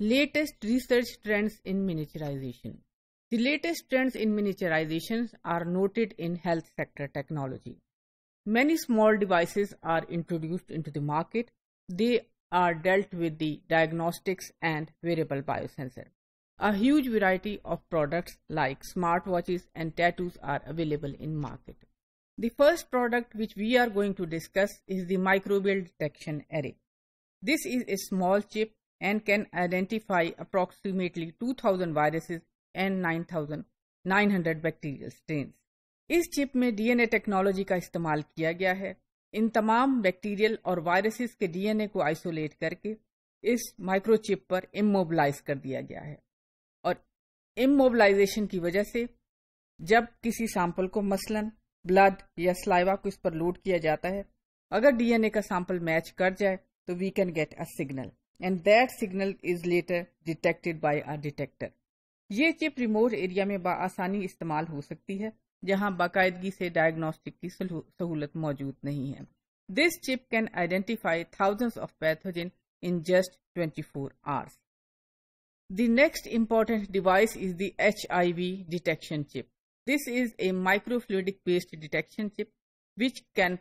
Latest research trends in miniaturization. The latest trends in miniaturizations are noted in health sector technology. Many small devices are introduced into the market. They are dealt with the diagnostics and wearable biosensor. A huge variety of products like smartwatches and tattoos are available in market. The first product which we are going to discuss is the microbial detection array. This is a small chip and can identify approximately 2000 viruses and 9900 bacterial strain इस chip में DNA technology का इस्तेमाल किया गया है इन तमाम bacterial और viruses के डीएनए को आइसोलेट करके इस माइक्रोचिप पर इमोबलाइज कर दिया गया है और इमोबलाइजेशन की वजह से जब किसी सैंपल को मसलन ब्लड या स्लाइवा को इस पर लोड किया जाता है अगर डीएनए का सैंपल मैच कर जाए तो we can get a signal and that signal is later detected by a detector. ये चिप रिमोट एरिया में आसानी इस्तेमाल हो सकती है जहां बाकायदगी से डायग्नोस्टिक की सहूलत मौजूद नहीं है this chip can identify thousands of pathogen in just 24 hours The next important device is the HIV detection chip. This is a microfluidic based detection chip which can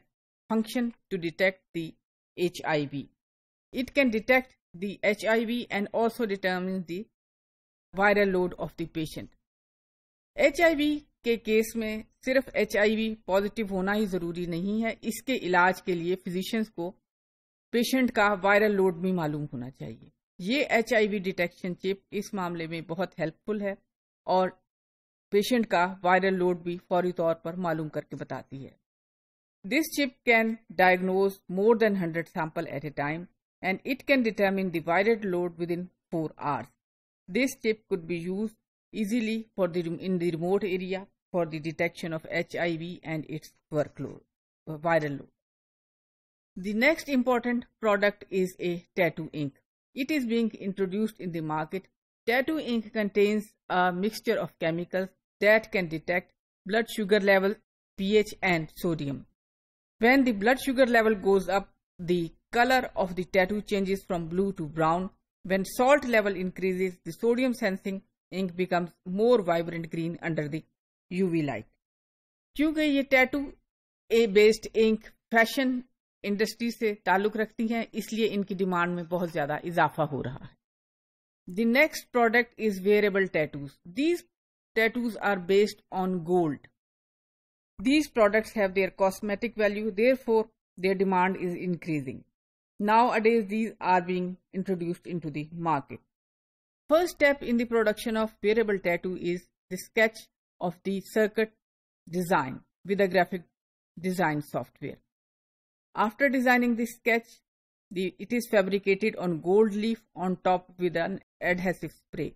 function to detect the HIV. It can detect the HIV and also determines the viral load of the patient. HIV के case में सिर्फ H positive होना ही ज़रूरी नहीं है इसके इलाज के लिए फिजिशियंस को पेशेंट का वायरल लोड भी मालूम होना चाहिए ये एच डिटेक्शन चिप इस मामले में बहुत हेल्पफुल है और पेशेंट का वायरल लोड भी फौरी तौर पर मालूम करके बताती है this chip can diagnose more than hundred sample at a time and it can determine divided load within 4 hours. This chip could be used easily for the, in the remote area for the detection of HIV and its workload, uh, viral load. The next important product is a tattoo ink. It is being introduced in the market. Tattoo ink contains a mixture of chemicals that can detect blood sugar level, pH and sodium. When the blood sugar level goes up, the color of the tattoo changes from blue to brown. When salt level increases, the sodium sensing ink becomes more vibrant green under the UV light. क्योंकि ये tattoo a based ink fashion industry से ताल्लुक रखती हैं इसलिए इनकी demand में बहुत ज्यादा इजाफा हो रहा है the next product is wearable tattoos these tattoos are based on gold these products have their cosmetic value therefore their demand is increasing Nowadays, these are being introduced into the market. First step in the production of wearable tattoo is the sketch of the circuit design with a graphic design software. After designing the sketch, the, it is fabricated on gold leaf on top with an adhesive spray.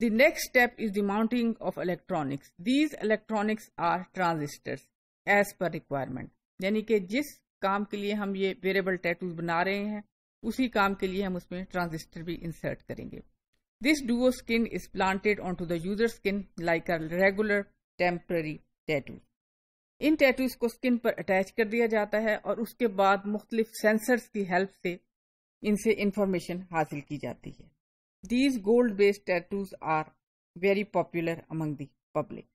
The next step is the mounting of electronics. These electronics are transistors as per requirement. यानी कि जिस काम के लिए हम ये variable tattoos बना रहे हैं उसी काम के लिए हम उसमें ट्रांजिस्टर भी इंसर्ट करेंगे this duo skin is planted on to the user skin like a regular temporary tattoo इन टैटूज को स्किन पर अटैच कर दिया जाता है और उसके बाद मुख्तलिफ सेंसर्स की हेल्प से इनसे इंफॉर्मेशन हासिल की जाती है these gold based tattoos are very popular among the public